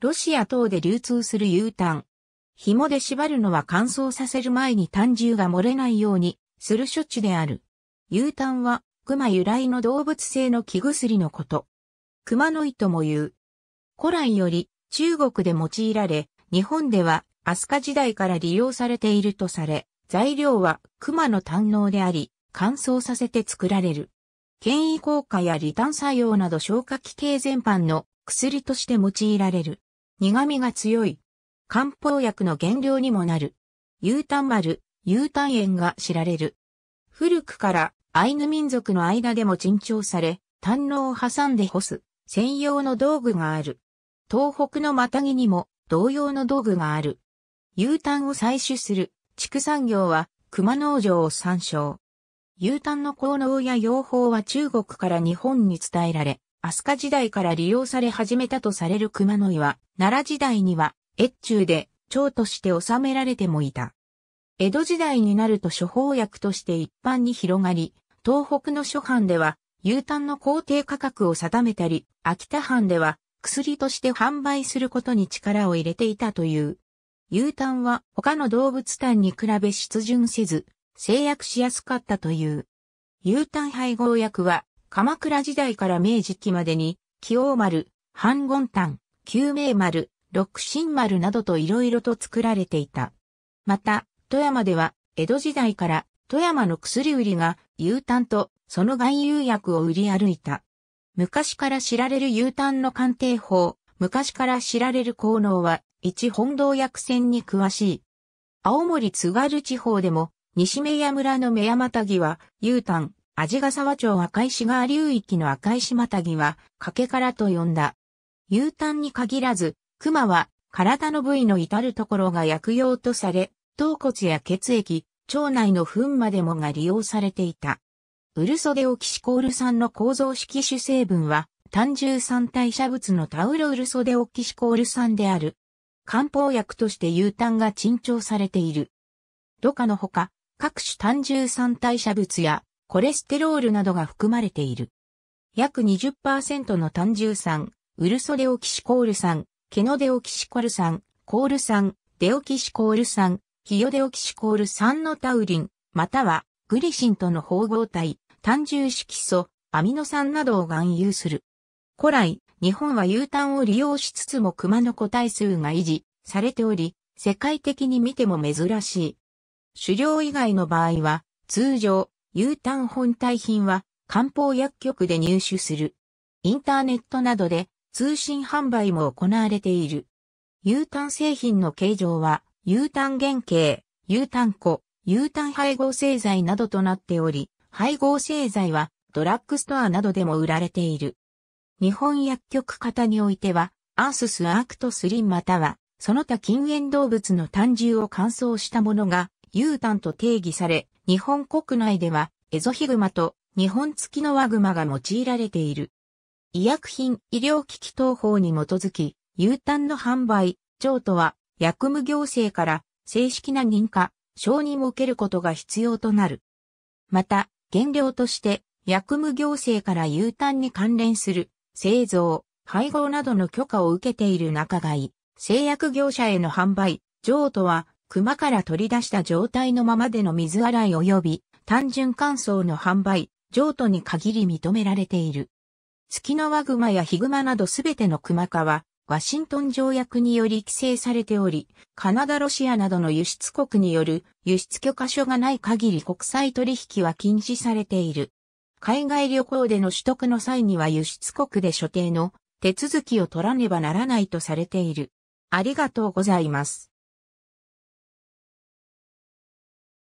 ロシア等で流通する U ターン。紐で縛るのは乾燥させる前に単汁が漏れないようにする処置である。U ターンは熊由来の動物性の木薬のこと。熊の糸も言う。古来より中国で用いられ、日本では飛鳥時代から利用されているとされ、材料は熊の胆能であり、乾燥させて作られる。権威効果やリタン作用など消化器系全般の薬として用いられる。苦味が強い。漢方薬の原料にもなる。牛タン丸、牛タン炎が知られる。古くからアイヌ民族の間でも珍重され、胆のを挟んで干す専用の道具がある。東北のマタギにも同様の道具がある。牛タンを採取する畜産業は熊農場を参照。牛タンの効能や養蜂は中国から日本に伝えられ、飛鳥時代から利用され始めたとされる熊野岩、奈良時代には、越中で、蝶として収められてもいた。江戸時代になると処方薬として一般に広がり、東北の諸藩では、牛タンの工程価格を定めたり、秋田藩では、薬として販売することに力を入れていたという。牛タンは他の動物タンに比べ湿潤せず、制約しやすかったという。牛タン配合薬は鎌倉時代から明治期までに、紀王丸、半言丹、旧明丸、六神丸などと色々と作られていた。また、富山では、江戸時代から富山の薬売りが U 丹とその外遊薬を売り歩いた。昔から知られる U 丹の鑑定法、昔から知られる効能は、一本道薬船に詳しい。青森津軽地方でも、西目屋村の目山たぎは、U 丹。味ヶ沢町赤石川流域の赤石またぎは、けからと呼んだ。牛タンに限らず、熊は体の部位の至るところが薬用とされ、頭骨や血液、腸内の糞までもが利用されていた。ウルソデオキシコール酸の構造式主成分は、単重酸代謝物のタウロウルソデオキシコール酸である。漢方薬として牛タンが珍重されている。土下のほか、各種単重酸代謝物やコレステロールなどが含まれている。約20%の単重酸、ウルソデオキシコール酸、ケノデオキシコール酸、コール酸、デオキシコール酸、ヒヨデオキシコール酸のタウリン、またはグリシンとの包合体、単重色素、アミノ酸などを含有する。古来、日本は U タンを利用しつつも熊の個体数が維持されており、世界的に見ても珍しい。狩猟以外の場合は、通常、U ターン本体品は漢方薬局で入手する。インターネットなどで通信販売も行われている。U ターン製品の形状は U ターン原型、U ターン粉、U ターン配合製剤などとなっており、配合製剤はドラッグストアなどでも売られている。日本薬局型においては、アーススアークトスリンまたは、その他禁煙動物の単汁を乾燥したものがタンと定義され、日本国内ではエゾヒグマと日本付きのワグマが用いられている。医薬品医療機器等法に基づき、タ炭の販売、譲渡は薬務行政から正式な認可、承認を受けることが必要となる。また、原料として薬務行政からタ炭に関連する製造、配合などの許可を受けている中い製薬業者への販売、譲渡は熊から取り出した状態のままでの水洗い及び単純乾燥の販売、譲渡に限り認められている。月の輪熊やヒグマなどすべての熊化は、ワシントン条約により規制されており、カナダ、ロシアなどの輸出国による輸出許可書がない限り国際取引は禁止されている。海外旅行での取得の際には輸出国で所定の手続きを取らねばならないとされている。ありがとうございます。